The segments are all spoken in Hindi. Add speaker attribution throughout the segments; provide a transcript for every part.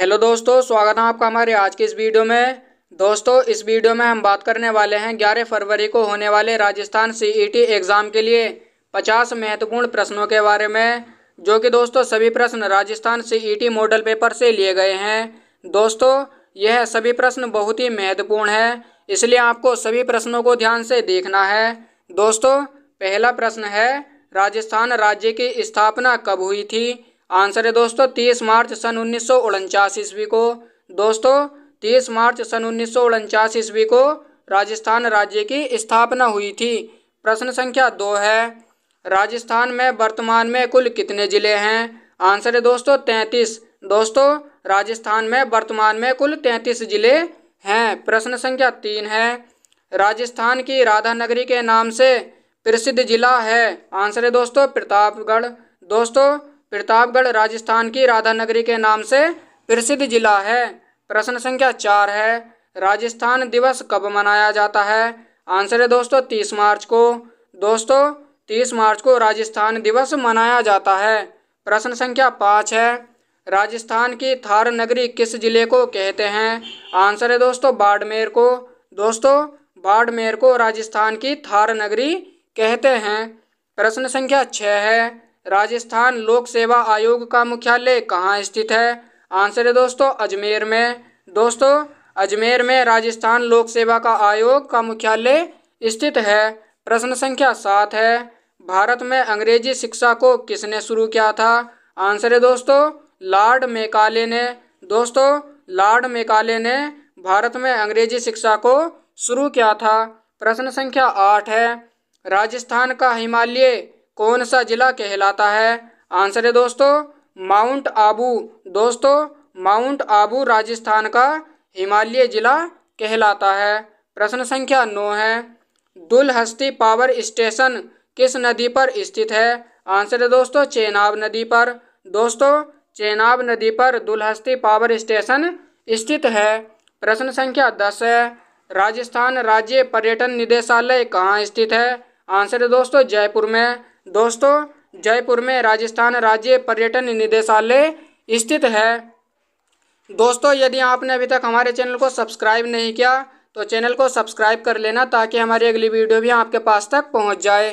Speaker 1: हेलो दोस्तों स्वागत है आपका हमारे आज के इस वीडियो में दोस्तों इस वीडियो में हम बात करने वाले हैं 11 फरवरी को होने वाले राजस्थान सीईटी e एग्ज़ाम के लिए 50 महत्वपूर्ण प्रश्नों के बारे में जो कि दोस्तों सभी प्रश्न राजस्थान सीईटी मॉडल पेपर से लिए गए हैं दोस्तों यह सभी प्रश्न बहुत ही महत्वपूर्ण है इसलिए आपको सभी प्रश्नों को ध्यान से देखना है दोस्तों पहला प्रश्न है राजस्थान राज्य की स्थापना कब हुई थी आंसर है दोस्तों तीस मार्च सन उन्नीस सौ ईस्वी को दोस्तों तीस मार्च सन उन्नीस सौ ईस्वी को राजस्थान राज्य की स्थापना हुई थी प्रश्न संख्या दो है राजस्थान में वर्तमान में कुल कितने जिले हैं आंसर है दोस्तों तैंतीस दोस्तों राजस्थान में वर्तमान में कुल तैंतीस जिले हैं प्रश्न संख्या तीन है राजस्थान की राधा नगरी के नाम से प्रसिद्ध जिला है आंसर है दोस्तों प्रतापगढ़ दोस्तों प्रतापगढ़ राजस्थान की राधानगरी के नाम से प्रसिद्ध जिला है प्रश्न संख्या चार है राजस्थान दिवस कब मनाया जाता है आंसर है दोस्तों तीस मार्च को दोस्तों तीस मार्च को राजस्थान दिवस मनाया जाता है प्रश्न संख्या पाँच है राजस्थान की थार नगरी किस जिले को कहते हैं आंसर है दोस्तों बाड़मेर को दोस्तों बाड़मेर को राजस्थान की थार नगरी कहते हैं प्रश्न संख्या छः है राजस्थान लोक सेवा आयोग का मुख्यालय कहाँ स्थित है आंसर है दोस्तों अजमेर में दोस्तों अजमेर में राजस्थान लोक सेवा का आयोग का मुख्यालय स्थित है प्रश्न संख्या सात है भारत में अंग्रेजी शिक्षा को किसने शुरू किया था आंसर है दोस्तों लॉर्ड मेकाले ने दोस्तों लॉर्ड मेकाले ने भारत में अंग्रेजी शिक्षा को शुरू किया था प्रश्न संख्या आठ है राजस्थान का हिमालय कौन सा ज़िला कहलाता है आंसर है दोस्तों माउंट आबू दोस्तों माउंट आबू राजस्थान का हिमालय ज़िला कहलाता है प्रश्न संख्या नौ है दुलहस्ती पावर स्टेशन किस नदी पर स्थित है आंसर है दोस्तों चेनाब नदी पर दोस्तों चेनाब नदी पर दुलहस्ती पावर स्टेशन स्थित है प्रश्न संख्या दस है राजस्थान राज्य पर्यटन निदेशालय कहाँ स्थित है आंसर है दोस्तों जयपुर में दोस्तों जयपुर में राजस्थान राज्य पर्यटन निदेशालय स्थित है दोस्तों यदि आपने अभी तक हमारे चैनल को सब्सक्राइब नहीं किया तो चैनल को सब्सक्राइब कर लेना ताकि हमारी अगली वीडियो भी आपके पास तक पहुंच जाए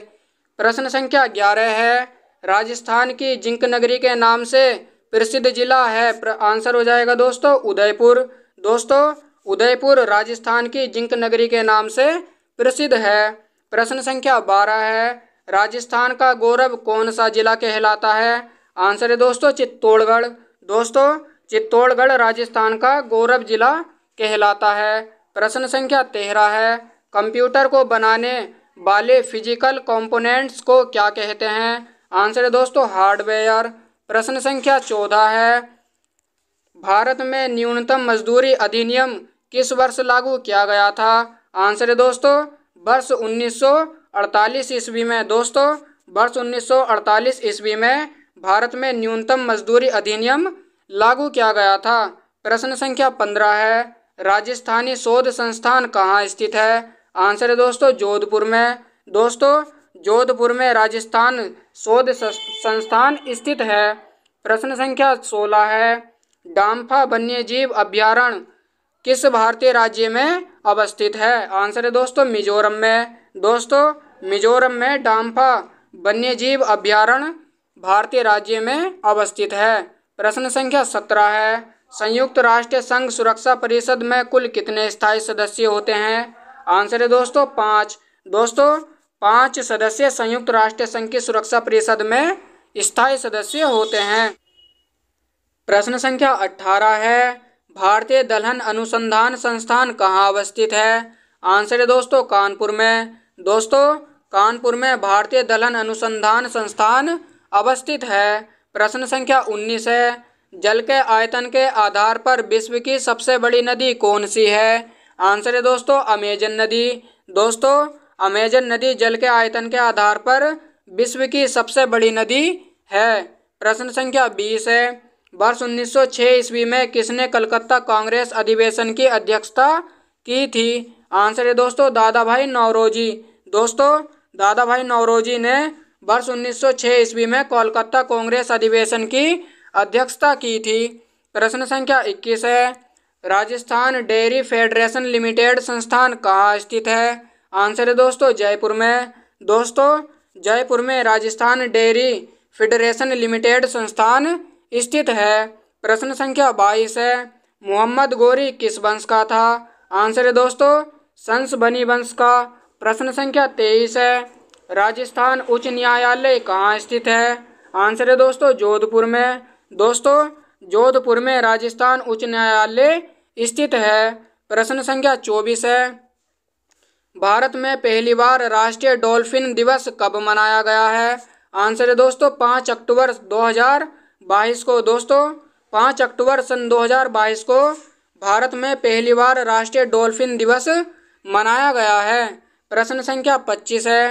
Speaker 1: प्रश्न संख्या ग्यारह है राजस्थान की जिंक नगरी के नाम से प्रसिद्ध जिला है आंसर हो जाएगा दोस्तों उदयपुर दोस्तों उदयपुर राजस्थान की जिंक नगरी के नाम से प्रसिद्ध है प्रश्न संख्या बारह है राजस्थान का गौरव कौन सा जिला कहलाता है आंसर है दोस्तों चित्तौड़गढ़ दोस्तों चित्तौड़गढ़ राजस्थान का गौरव जिला कहलाता है प्रश्न संख्या तेरह है कंप्यूटर को बनाने वाले फिजिकल कंपोनेंट्स को क्या कहते हैं आंसर है दोस्तों हार्डवेयर प्रश्न संख्या चौदह है भारत में न्यूनतम मजदूरी अधिनियम किस वर्ष लागू किया गया था आंसर है दोस्तों वर्ष उन्नीस 1948 ईस्वी में दोस्तों वर्ष 1948 ईस्वी में भारत में न्यूनतम मजदूरी अधिनियम लागू किया गया था प्रश्न संख्या पंद्रह है राजस्थानी शोध संस्थान कहाँ स्थित है आंसर है दोस्तों जोधपुर में दोस्तों जोधपुर में राजस्थान शोध संस्थान स्थित है प्रश्न संख्या सोलह है डाम्फा वन्य जीव अभ्यारण्य किस भारतीय राज्य में अवस्थित है आंसर है दोस्तों मिजोरम में दोस्तों मिजोरम में डाम्फा वन्यजीव अभ्यारण्य भारतीय राज्य में अवस्थित है प्रश्न संख्या सत्रह है संयुक्त राष्ट्र संघ सुरक्षा परिषद में कुल कितने स्थायी सदस्य होते हैं आंसर है दोस्तों पाँच दोस्तों पाँच सदस्य संयुक्त राष्ट्र संघ की सुरक्षा परिषद में स्थायी सदस्य होते हैं प्रश्न संख्या अठारह है भारतीय दलहन अनुसंधान संस्थान कहाँ अवस्थित है आंसर है दोस्तों कानपुर में दोस्तों कानपुर में भारतीय दलहन अनुसंधान संस्थान अवस्थित है प्रश्न संख्या उन्नीस है जल के आयतन के आधार पर विश्व की सबसे बड़ी नदी कौन सी है आंसर है दोस्तों अमेजन नदी दोस्तों अमेजन नदी जल के आयतन के आधार पर विश्व की सबसे बड़ी नदी है प्रश्न संख्या बीस है वर्ष 1906 ईस्वी में किसने कलकत्ता कांग्रेस अधिवेशन की अध्यक्षता की थी आंसर है दोस्तों दादा भाई नौरोजी दोस्तों दादा भाई नवरोजी ने वर्ष 1906 ईस्वी में कोलकाता कांग्रेस अधिवेशन की अध्यक्षता की थी प्रश्न संख्या 21 है राजस्थान डेयरी फेडरेशन लिमिटेड संस्थान कहाँ स्थित है आंसर है दोस्तों जयपुर में दोस्तों जयपुर में राजस्थान डेयरी फेडरेशन लिमिटेड संस्थान स्थित है प्रश्न संख्या बाईस है मोहम्मद गोरी किस वंश का था आंसर है दोस्तों संस बनी वंश का प्रश्न संख्या तेईस है राजस्थान उच्च न्यायालय कहाँ स्थित है आंसर है दोस्तों जोधपुर में दोस्तों जोधपुर में राजस्थान उच्च न्यायालय स्थित है प्रश्न संख्या चौबीस है भारत में पहली बार राष्ट्रीय डॉल्फिन दिवस कब मनाया गया है आंसर है दोस्तों पाँच अक्टूबर दो हजार बाईस को दोस्तों पाँच अक्टूबर सन दो हज़ार बाईस को भारत में पहली बार राष्ट्रीय डॉल्फिन दिवस मनाया गया है प्रश्न संख्या पच्चीस है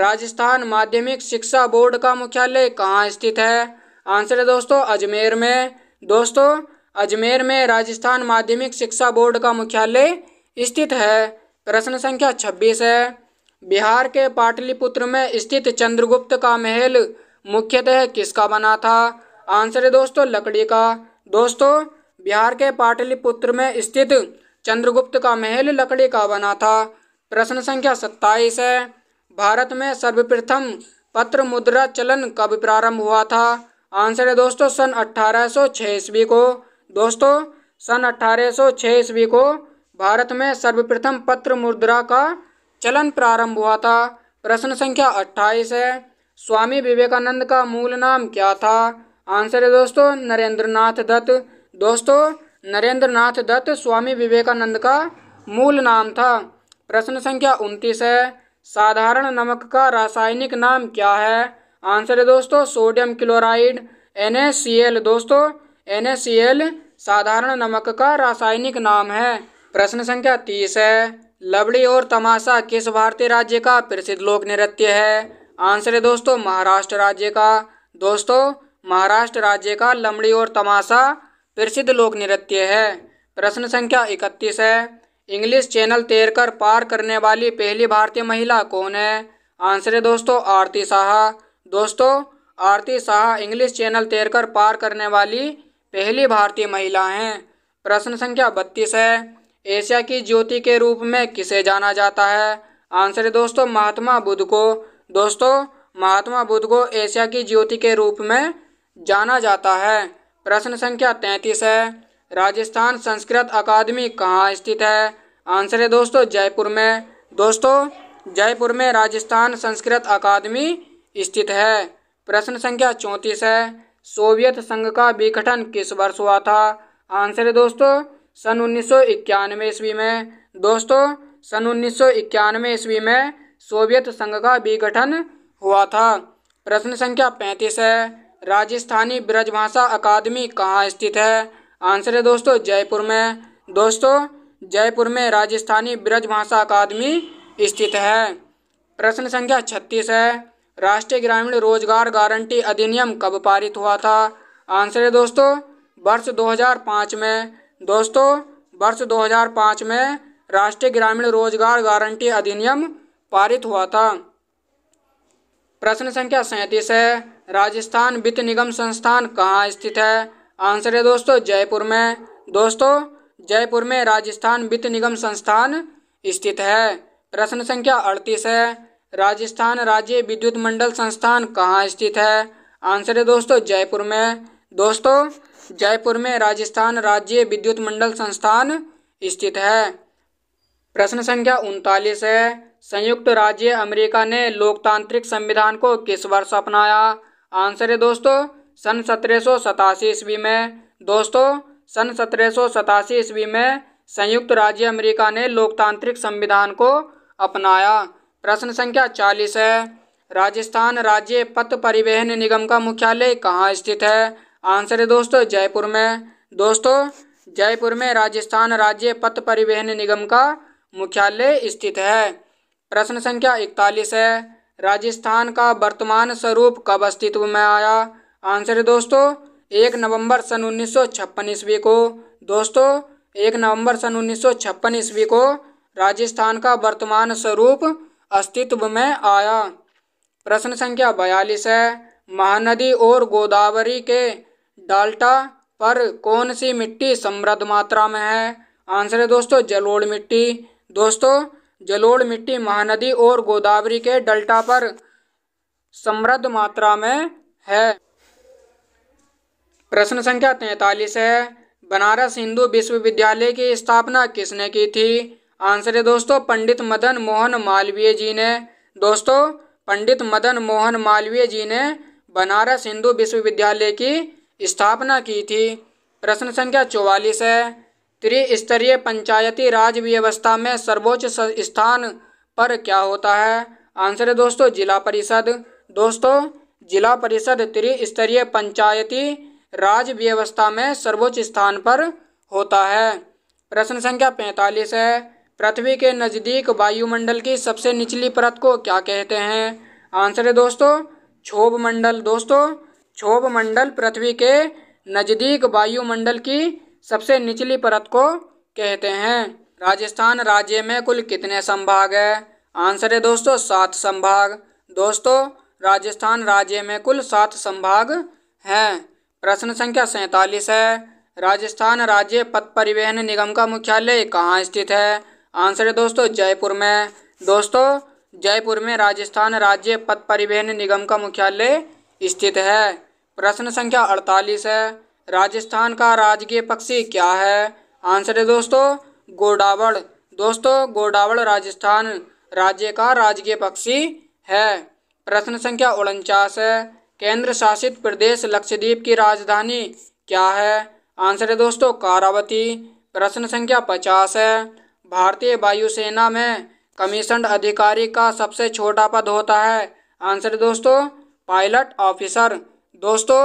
Speaker 1: राजस्थान माध्यमिक शिक्षा बोर्ड का मुख्यालय कहाँ स्थित है आंसर है दोस्तों अजमेर में दोस्तों अजमेर में राजस्थान माध्यमिक शिक्षा बोर्ड का मुख्यालय स्थित है प्रश्न संख्या छब्बीस है बिहार के पाटलिपुत्र में स्थित चंद्रगुप्त का महल मुख्यतः किसका बना था आंसर है दोस्तों लकड़ी का दोस्तों बिहार के पाटलिपुत्र में स्थित चंद्रगुप्त का महल लकड़ी का बना था प्रश्न संख्या सत्ताईस है भारत में सर्वप्रथम पत्र मुद्रा चलन कब प्रारंभ हुआ था आंसर है दोस्तों सन अठारह सौ ईस्वी को दोस्तों सन अठारह सौ ईस्वी को भारत में सर्वप्रथम पत्र मुद्रा का चलन प्रारंभ हुआ था प्रश्न संख्या अट्ठाईस है स्वामी विवेकानंद का मूल नाम क्या था आंसर है दोस्तों नरेंद्र नाथ दत्त दोस्तों नरेंद्र नाथ दत्त स्वामी विवेकानंद का मूल नाम था प्रश्न संख्या उनतीस है साधारण नमक का रासायनिक नाम क्या है आंसर है दोस्तों सोडियम क्लोराइड एन दोस्तों एन साधारण नमक का रासायनिक नाम है प्रश्न संख्या तीस है लबड़ी और तमाशा किस भारतीय राज्य का प्रसिद्ध लोक नृत्य है आंसर है दोस्तों महाराष्ट्र राज्य का दोस्तों महाराष्ट्र राज्य का लमड़ी और तमाशा प्रसिद्ध लोक नृत्य है प्रश्न संख्या इकतीस है इंग्लिश चैनल तैरकर पार करने वाली पहली भारतीय महिला कौन है आंसर है दोस्तों आरती शाह दोस्तों आरती शाह इंग्लिश चैनल तैरकर पार करने वाली पहली भारतीय महिला हैं प्रश्न संख्या बत्तीस है एशिया की ज्योति के रूप में किसे जाना जाता है आंसर है दोस्तों महात्मा बुद्ध को दोस्तों महात्मा बुद्ध को एशिया की ज्योति के रूप में जाना जाता है प्रश्न संख्या तैंतीस है राजस्थान संस्कृत अकादमी कहाँ स्थित है आंसर है दोस्तों जयपुर में दोस्तों जयपुर में राजस्थान संस्कृत अकादमी स्थित है प्रश्न संख्या चौंतीस है सोवियत संघ का विघटन किस वर्ष हुआ था आंसर है दोस्तों सन उन्नीस ईस्वी में दोस्तों सन उन्नीस ईस्वी में सोवियत संघ का विघटन हुआ था प्रश्न संख्या पैंतीस है राजस्थानी ब्रजभाषा अकादमी कहाँ स्थित है आंसर है दोस्तों जयपुर में दोस्तों जयपुर में राजस्थानी ब्रज भाषा अकादमी स्थित है प्रश्न संख्या छत्तीस है राष्ट्रीय ग्रामीण रोजगार गारंटी अधिनियम कब पारित हुआ था आंसर है दोस्तों वर्ष 2005 में दोस्तों वर्ष 2005 में राष्ट्रीय ग्रामीण रोजगार गारंटी अधिनियम पारित हुआ था प्रश्न संख्या सैंतीस है राजस्थान वित्त निगम संस्थान कहाँ स्थित है आंसर है दोस्तों जयपुर में दोस्तों जयपुर में राजस्थान वित्त निगम संस्थान स्थित है प्रश्न संख्या अड़तीस है राजस्थान राज्य विद्युत मंडल संस्थान कहाँ स्थित है आंसर है दोस्तों जयपुर में दोस्तों जयपुर में राजस्थान राज्य विद्युत मंडल संस्थान स्थित है प्रश्न संख्या उनतालीस है संयुक्त राज्य अमेरिका ने लोकतांत्रिक संविधान को किस वर्ष अपनाया आंसर है दोस्तों सन सत्रह ईस्वी में दोस्तों सन सत्रह ईस्वी में संयुक्त राज्य अमेरिका ने लोकतांत्रिक संविधान को अपनाया प्रश्न संख्या चालीस है राजस्थान राज्य पथ परिवहन निगम का मुख्यालय कहाँ स्थित है आंसर है दोस्तों जयपुर में दोस्तों जयपुर में राजस्थान राज्य पथ परिवहन निगम का मुख्यालय स्थित है प्रश्न संख्या इकतालीस है राजस्थान का वर्तमान स्वरूप कब अस्तित्व में आया आंसर है दोस्तों एक नवंबर सन उन्नीस सौ छप्पन ईस्वी को दोस्तों एक नवंबर सन उन्नीस सौ छप्पन ईस्वी को राजस्थान का वर्तमान स्वरूप अस्तित्व में आया प्रश्न संख्या बयालीस है महानदी और गोदावरी के डाल्टा पर कौन सी मिट्टी समृद्ध मात्रा में है आंसर है दोस्तों जलोड़ मिट्टी दोस्तों जलोड़ मिट्टी महानदी और गोदावरी के डल्टा पर समृद्ध मात्रा में है प्रश्न संख्या तैंतालीस है बनारस हिंदू विश्वविद्यालय की स्थापना किसने की थी आंसर है दोस्तों पंडित मदन मोहन मालवीय जी ने दोस्तों पंडित मदन मोहन मालवीय जी ने बनारस हिंदू विश्वविद्यालय की स्थापना की थी प्रश्न संख्या चौवालीस है त्रिस्तरीय पंचायती राज व्यवस्था में सर्वोच्च स्थान पर क्या होता है आंसर है दोस्तों जिला परिषद दोस्तों जिला परिषद त्रिस्तरीय पंचायती राज्य व्यवस्था में सर्वोच्च स्थान पर होता है प्रश्न संख्या पैंतालीस है पृथ्वी के नज़दीक वायुमंडल की सबसे निचली परत को क्या कहते हैं आंसर है दोस्तों क्षोभ मंडल दोस्तों क्षोभ मंडल पृथ्वी के नज़दीक वायुमंडल की सबसे निचली परत को कहते हैं राजस्थान राज्य में कुल कितने संभाग है आंसर है दोस्तों सात संभाग दोस्तों राजस्थान राज्य में कुल सात संभाग हैं प्रश्न संख्या सैतालीस है राजस्थान राज्य पथ परिवहन निगम का मुख्यालय कहाँ स्थित है आंसर है दोस्तों जयपुर में दोस्तों जयपुर में राजस्थान राज्य पथ परिवहन निगम का मुख्यालय स्थित है प्रश्न संख्या अड़तालीस है राजस्थान का राजकीय पक्षी क्या है आंसर है दोस्तों गोडावड़ दोस्तों गोडावड़ राजस्थान राज्य का राजकीय पक्षी है प्रश्न संख्या उनचास है केंद्र शासित प्रदेश लक्षद्वीप की राजधानी क्या है आंसर है दोस्तों कारावती प्रश्न संख्या पचास है भारतीय वायुसेना में कमीशन अधिकारी का सबसे छोटा पद होता है आंसर दोस्तों पायलट ऑफिसर दोस्तों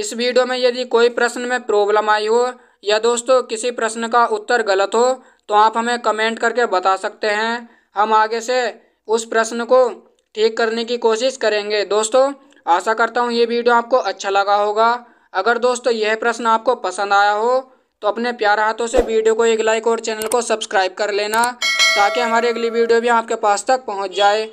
Speaker 1: इस वीडियो में यदि कोई प्रश्न में प्रॉब्लम आई हो या दोस्तों किसी प्रश्न का उत्तर गलत हो तो आप हमें कमेंट करके बता सकते हैं हम आगे से उस प्रश्न को ठीक करने की कोशिश करेंगे दोस्तों आशा करता हूँ ये वीडियो आपको अच्छा लगा होगा अगर दोस्तों यह प्रश्न आपको पसंद आया हो तो अपने प्यार हाथों से वीडियो को एक लाइक और चैनल को सब्सक्राइब कर लेना ताकि हमारी अगली वीडियो भी आपके पास तक पहुँच जाए